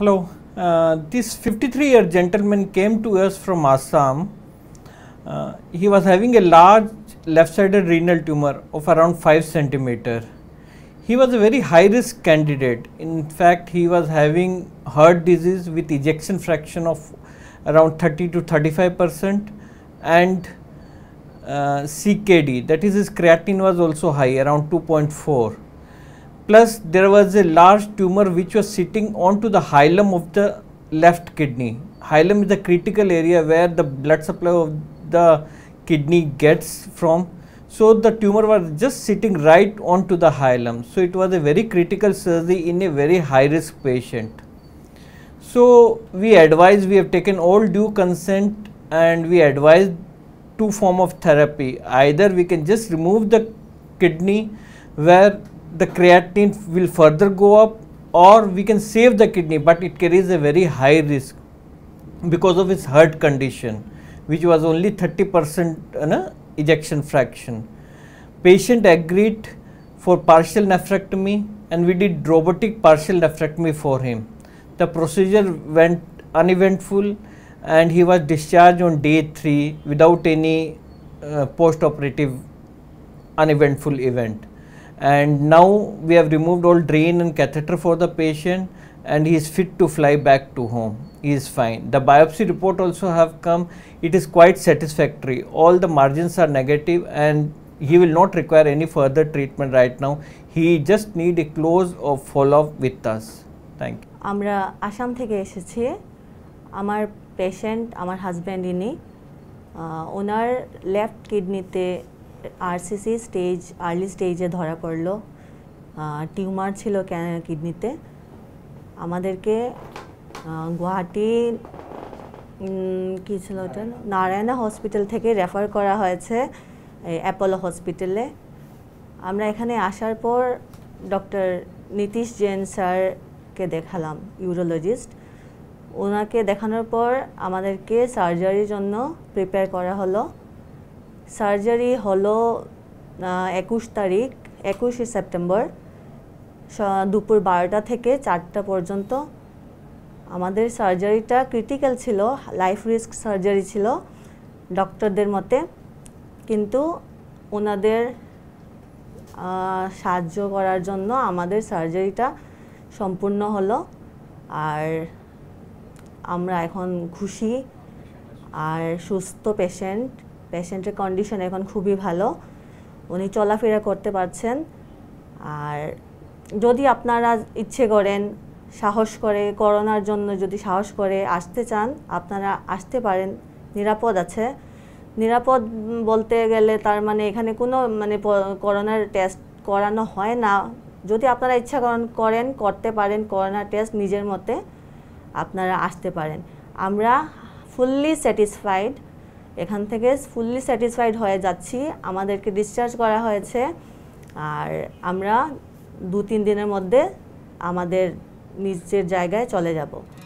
hello. Uh, this 53 year gentleman came to us from Assam. Uh, he was having a large left sided renal tumor of around 5 centimeter. He was a very high risk candidate. In fact, he was having heart disease with ejection fraction of around 30 to 35 percent and uh, CKD that is his creatinine was also high around 2.4 Plus there was a large tumor which was sitting onto the hilum of the left kidney. Hilum is the critical area where the blood supply of the kidney gets from. So the tumor was just sitting right onto the hilum. So it was a very critical surgery in a very high risk patient. So we advise, we have taken all due consent and we advise two form of therapy. Either we can just remove the kidney where the creatinine will further go up or we can save the kidney but it carries a very high risk because of its heart condition which was only 30 percent uh, ejection fraction. Patient agreed for partial nephrectomy and we did robotic partial nephrectomy for him. The procedure went uneventful and he was discharged on day 3 without any uh, post-operative uneventful event and now we have removed all drain and catheter for the patient and he is fit to fly back to home he is fine the biopsy report also have come it is quite satisfactory all the margins are negative and he will not require any further treatment right now he just need a close or follow up with us thank you আমরা আসাম থেকে এসেছি আমার patient আমার husband ইনি ওনার left কিডনিতে RCC stage early স্টেজে ধরা পড়লো টিউমার ছিল কিডনিতে আমাদেরকে গুয়াহাটি কী ছিল ওটা নারায়ণা হসপিটাল থেকে রেফার করা হয়েছে অ্যাপোলো হসপিটালে আমরা এখানে আসার পর ডক্টর নীতিশ জেন স্যারকে দেখালাম ইউরোলজিস্ট ওনাকে দেখানোর পর আমাদেরকে সার্জারির জন্য প্রিপেয়ার করা হলো সার্জারি হলো একুশ তারিখ একুশে সেপ্টেম্বর দুপুর বারোটা থেকে চারটা পর্যন্ত আমাদের সার্জারিটা ক্রিটিক্যাল ছিল লাইফ রিস্ক সার্জারি ছিল ডক্টরদের মতে কিন্তু ওনাদের সাহায্য করার জন্য আমাদের সার্জারিটা সম্পূর্ণ হলো আর আমরা এখন খুশি আর সুস্থ পেশেন্ট পেশেন্টের কন্ডিশন এখন খুবই ভালো উনি চলাফেরা করতে পারছেন আর যদি আপনারা ইচ্ছে করেন সাহস করে করোনার জন্য যদি সাহস করে আসতে চান আপনারা আসতে পারেন নিরাপদ আছে নিরাপদ বলতে গেলে তার মানে এখানে কোনো মানে করোনার টেস্ট করানো হয় না যদি আপনারা ইচ্ছা করেন করতে পারেন করোনার টেস্ট নিজের মতে আপনারা আসতে পারেন আমরা ফুললি স্যাটিসফাইড এখান থেকে ফুললি স্যাটিসফাইড হয়ে যাচ্ছি আমাদেরকে ডিসচার্জ করা হয়েছে আর আমরা দু তিন দিনের মধ্যে আমাদের নিজের জায়গায় চলে যাব